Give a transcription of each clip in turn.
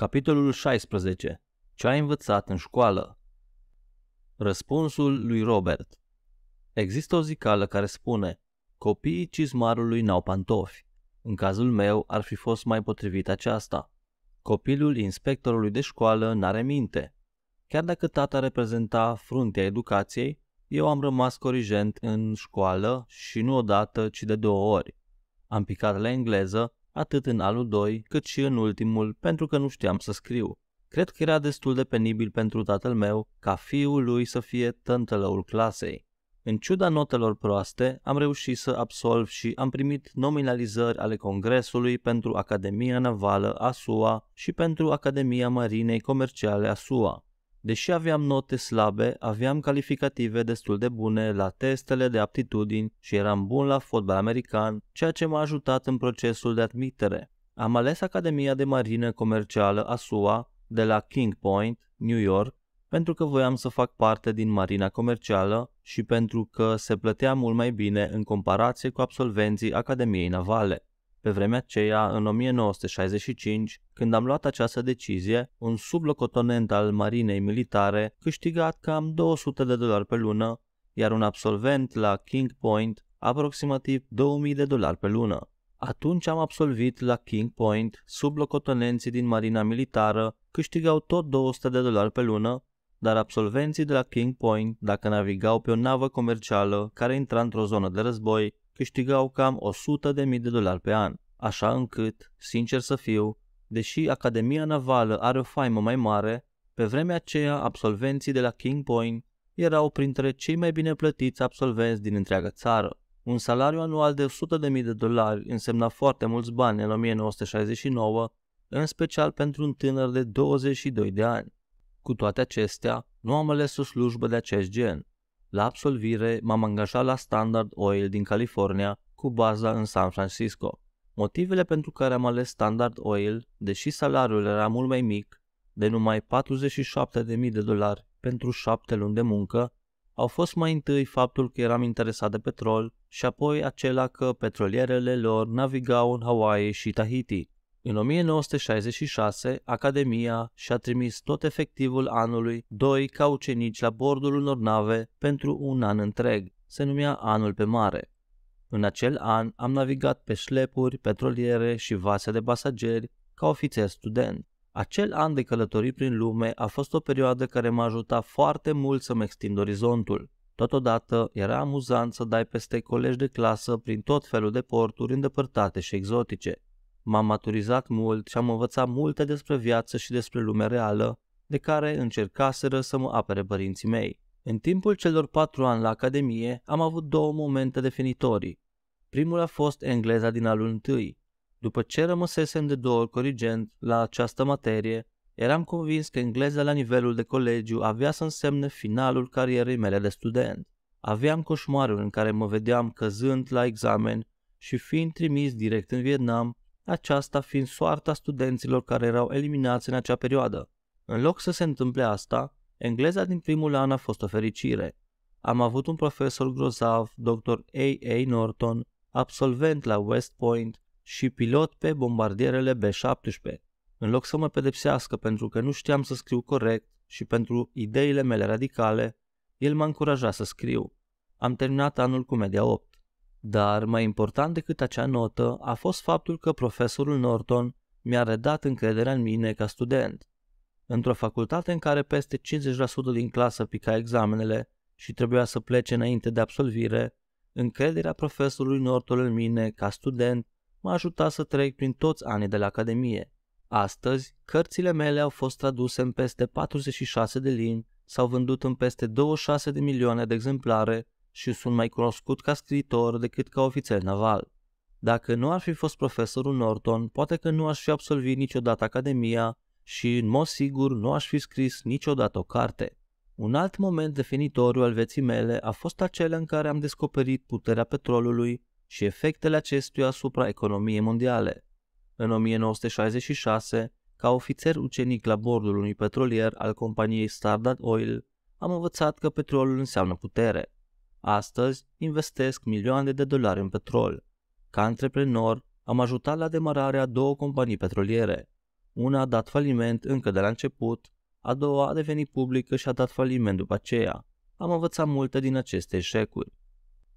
Capitolul 16. Ce ai învățat în școală? Răspunsul lui Robert Există o zicală care spune Copiii cizmarului n-au pantofi. În cazul meu ar fi fost mai potrivit aceasta. Copilul inspectorului de școală n-are minte. Chiar dacă tata reprezenta fruntea educației, eu am rămas corigent în școală și nu odată, ci de două ori. Am picat la engleză atât în alul 2, cât și în ultimul, pentru că nu știam să scriu. Cred că era destul de penibil pentru tatăl meu ca fiul lui să fie tântălăul clasei. În ciuda notelor proaste, am reușit să absolv și am primit nominalizări ale Congresului pentru Academia Navală a SUA și pentru Academia Marinei Comerciale a SUA. Deși aveam note slabe, aveam calificative destul de bune la testele de aptitudini și eram bun la fotbal american, ceea ce m-a ajutat în procesul de admitere. Am ales Academia de Marină Comercială a SUA de la King Point, New York, pentru că voiam să fac parte din marina comercială și pentru că se plătea mult mai bine în comparație cu absolvenții Academiei Navale. Pe vremea aceea, în 1965, când am luat această decizie, un sublocotonent al marinei militare câștigat cam 200 de dolari pe lună, iar un absolvent la King Point aproximativ 2000 de dolari pe lună. Atunci am absolvit la King Point, sublocotonenții din marina militară câștigau tot 200 de dolari pe lună, dar absolvenții de la King Point, dacă navigau pe o navă comercială care intra într-o zonă de război, câștigau cam 100.000 de dolari pe an. Așa încât, sincer să fiu, deși Academia Navală are o faimă mai mare, pe vremea aceea absolvenții de la King Point erau printre cei mai bine plătiți absolvenți din întreaga țară. Un salariu anual de 100.000 de dolari însemna foarte mulți bani în 1969, în special pentru un tânăr de 22 de ani. Cu toate acestea, nu am ales o slujbă de acest gen. La absolvire, m-am angajat la Standard Oil din California, cu baza în San Francisco. Motivele pentru care am ales Standard Oil, deși salariul era mult mai mic, de numai 47.000 de dolari pentru șapte luni de muncă, au fost mai întâi faptul că eram interesat de petrol și apoi acela că petrolierele lor navigau în Hawaii și Tahiti. În 1966, Academia și-a trimis tot efectivul anului doi ca ucenici la bordul unor nave pentru un an întreg. Se numea Anul pe Mare. În acel an am navigat pe șlepuri, petroliere și vase de pasageri ca ofițer student. Acel an de călătorii prin lume a fost o perioadă care m-a ajutat foarte mult să-mi extind orizontul. Totodată era amuzant să dai peste colegi de clasă prin tot felul de porturi îndepărtate și exotice. M-am maturizat mult și am învățat multe despre viață și despre lumea reală, de care încercaseră să mă apere părinții mei. În timpul celor patru ani la Academie am avut două momente definitorii. Primul a fost engleza din anul întâi. După ce rămăsesem de două ori corigent la această materie, eram convins că engleza la nivelul de colegiu avea să însemne finalul carierei mele de student. Aveam coșmarul în care mă vedeam căzând la examen și fiind trimis direct în Vietnam aceasta fiind soarta studenților care erau eliminați în acea perioadă. În loc să se întâmple asta, engleza din primul an a fost o fericire. Am avut un profesor grozav, dr. A. A. Norton, absolvent la West Point și pilot pe bombardierele B-17. În loc să mă pedepsească pentru că nu știam să scriu corect și pentru ideile mele radicale, el m-a încurajat să scriu. Am terminat anul cu media 8. Dar mai important decât acea notă a fost faptul că profesorul Norton mi-a redat încrederea în mine ca student. Într-o facultate în care peste 50% din clasă pica examenele și trebuia să plece înainte de absolvire, încrederea profesorului Norton în mine ca student m-a ajutat să trec prin toți anii de la Academie. Astăzi, cărțile mele au fost traduse în peste 46 de limbi, s-au vândut în peste 26 de milioane de exemplare și sunt mai cunoscut ca scriitor decât ca ofițer naval. Dacă nu ar fi fost profesorul Norton, poate că nu aș fi absolvit niciodată academia și, în mod sigur, nu aș fi scris niciodată o carte. Un alt moment definitoriu al vieții mele a fost acela în care am descoperit puterea petrolului și efectele acestuia asupra economiei mondiale. În 1966, ca ofițer ucenic la bordul unui petrolier al companiei Standard Oil, am învățat că petrolul înseamnă putere. Astăzi investesc milioane de dolari în petrol. Ca antreprenor, am ajutat la demararea două companii petroliere. Una a dat faliment încă de la început, a doua a devenit publică și a dat faliment după aceea. Am învățat multe din aceste eșecuri.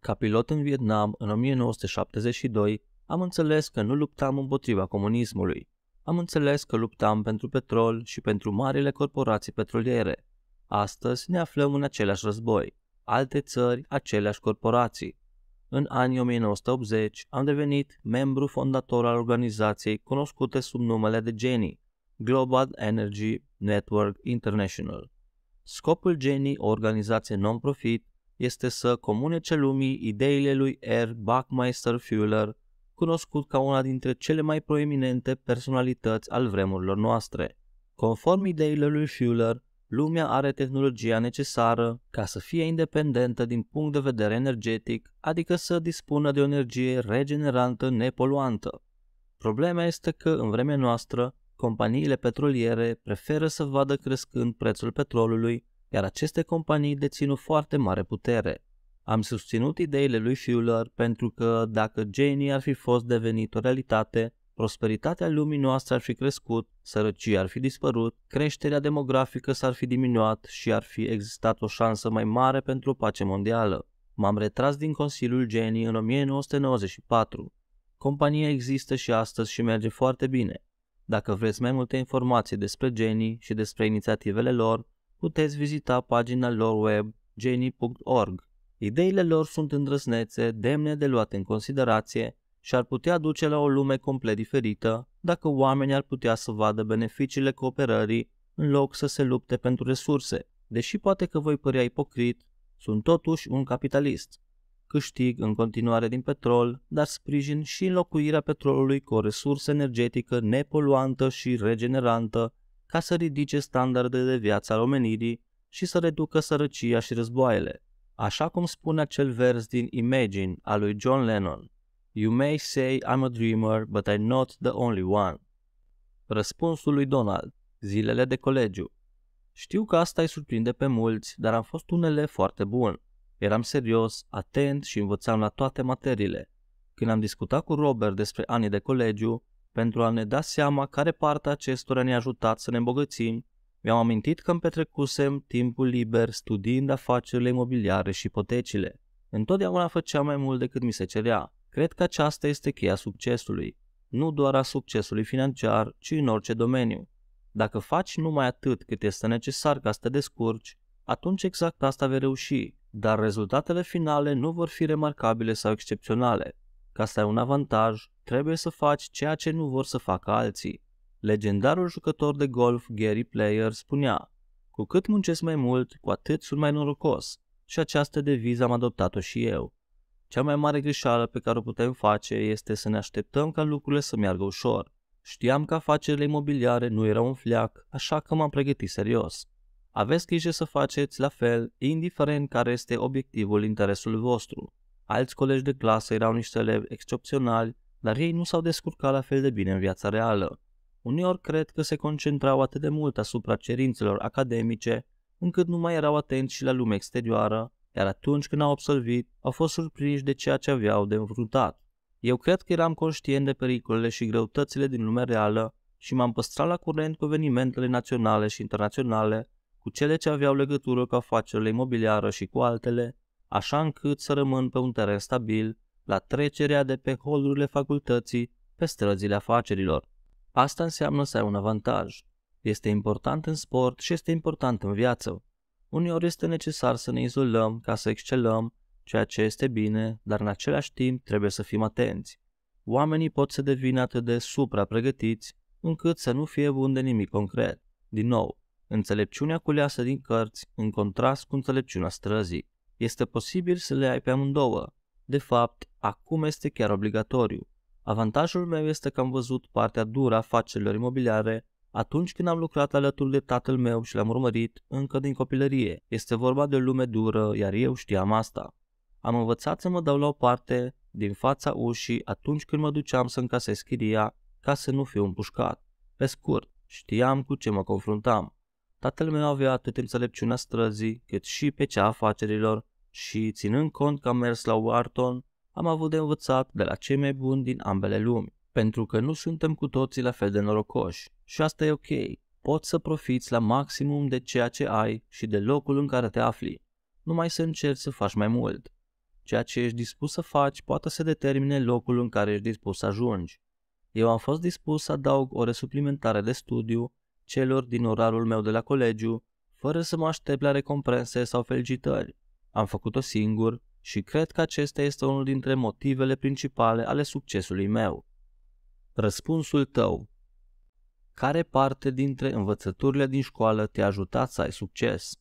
Ca pilot în Vietnam, în 1972, am înțeles că nu luptam împotriva comunismului. Am înțeles că luptam pentru petrol și pentru marile corporații petroliere. Astăzi ne aflăm în același război alte țări, aceleași corporații. În anii 1980 am devenit membru fondator al organizației cunoscute sub numele de Geni, Global Energy Network International. Scopul Geni, o organizație non-profit, este să comunice lumii ideile lui R. Buckmeister Fuller, cunoscut ca una dintre cele mai proeminente personalități al vremurilor noastre. Conform ideilor lui Fuller, Lumea are tehnologia necesară ca să fie independentă din punct de vedere energetic, adică să dispună de o energie regenerantă nepoluantă. Problema este că, în vremea noastră, companiile petroliere preferă să vadă crescând prețul petrolului, iar aceste companii dețin o foarte mare putere. Am susținut ideile lui Fuller pentru că, dacă Janie ar fi fost devenit o realitate, prosperitatea lumii noastre ar fi crescut, sărăcia ar fi dispărut, creșterea demografică s-ar fi diminuat și ar fi existat o șansă mai mare pentru o pace mondială. M-am retras din Consiliul Genii în 1994. Compania există și astăzi și merge foarte bine. Dacă vreți mai multe informații despre Genii și despre inițiativele lor, puteți vizita pagina lor web genii.org. Ideile lor sunt îndrăsnețe, demne de luat în considerație și ar putea duce la o lume complet diferită dacă oamenii ar putea să vadă beneficiile cooperării în loc să se lupte pentru resurse. Deși poate că voi părea ipocrit, sunt totuși un capitalist. Câștig în continuare din petrol, dar sprijin și înlocuirea petrolului cu o resursă energetică nepoluantă și regenerantă ca să ridice standardele de viață al omenirii și să reducă sărăcia și războaiele. Așa cum spune acel vers din Imagine al lui John Lennon, You may say I'm a dreamer, but I'm not the only one. Răspunsul lui Donald. Zilele de colegiu. Știu că asta îi surprinde pe mulți, dar am fost unele foarte bun. Eram serios, atent și învățam la toate materiile. Când am discutat cu Robert despre anii de colegiu, pentru a ne da seama care parte acestora ne-a ajutat să ne îmbogățim, mi-am amintit că îmi petrecusem timpul liber studiind afacerile imobiliare și ipotecile. Întotdeauna făceam mai mult decât mi se cerea. Cred că aceasta este cheia succesului, nu doar a succesului financiar, ci în orice domeniu. Dacă faci numai atât cât este necesar ca să te descurci, atunci exact asta vei reuși, dar rezultatele finale nu vor fi remarcabile sau excepționale. Ca să ai un avantaj, trebuie să faci ceea ce nu vor să facă alții. Legendarul jucător de golf Gary Player spunea, cu cât muncesc mai mult, cu atât sunt mai norocos și această deviză am adoptat-o și eu. Cea mai mare greșeală pe care o putem face este să ne așteptăm ca lucrurile să meargă ușor. Știam că afacerile imobiliare nu erau un fleac, așa că m-am pregătit serios. Aveți grijă să faceți la fel, indiferent care este obiectivul interesul vostru. Alți colegi de clasă erau niște elevi excepționali, dar ei nu s-au descurcat la fel de bine în viața reală. Uneori cred că se concentrau atât de mult asupra cerințelor academice, încât nu mai erau atenți și la lumea exterioară, iar atunci când au observit, au fost surprinși de ceea ce aveau de înfruntat. Eu cred că eram conștient de pericolele și greutățile din lumea reală și m-am păstrat la curent cu evenimentele naționale și internaționale, cu cele ce aveau legătură cu afacerile imobiliară și cu altele, așa încât să rămân pe un teren stabil, la trecerea de pe holurile facultății, pe străzile afacerilor. Asta înseamnă să ai un avantaj. Este important în sport și este important în viață. Uneori este necesar să ne izolăm ca să excelăm, ceea ce este bine, dar în același timp trebuie să fim atenți. Oamenii pot să devină atât de suprapregătiți încât să nu fie bun de nimic concret. Din nou, înțelepciunea culeasă din cărți, în contrast cu înțelepciunea străzii. Este posibil să le ai pe amândouă. De fapt, acum este chiar obligatoriu. Avantajul meu este că am văzut partea dură a afacerilor imobiliare atunci când am lucrat alături de tatăl meu și l-am urmărit încă din copilărie, este vorba de o lume dură, iar eu știam asta. Am învățat să mă dau la o parte din fața ușii atunci când mă duceam să încasez chiria ca să nu fiu împușcat. Pe scurt, știam cu ce mă confruntam. Tatăl meu avea atât înțelepciunea străzii, cât și pe cea afacerilor și, ținând cont că am mers la Wharton, am avut de învățat de la cei mai buni din ambele lumi pentru că nu suntem cu toții la fel de norocoși și asta e ok. Poți să profiți la maximum de ceea ce ai și de locul în care te afli, numai să încerci să faci mai mult. Ceea ce ești dispus să faci poate să determine locul în care ești dispus să ajungi. Eu am fost dispus să adaug ore suplimentare de studiu celor din orarul meu de la colegiu, fără să mă aștept la recompense sau felicitări. Am făcut-o singur și cred că acesta este unul dintre motivele principale ale succesului meu. Răspunsul tău. Care parte dintre învățăturile din școală te-a ajutat să ai succes?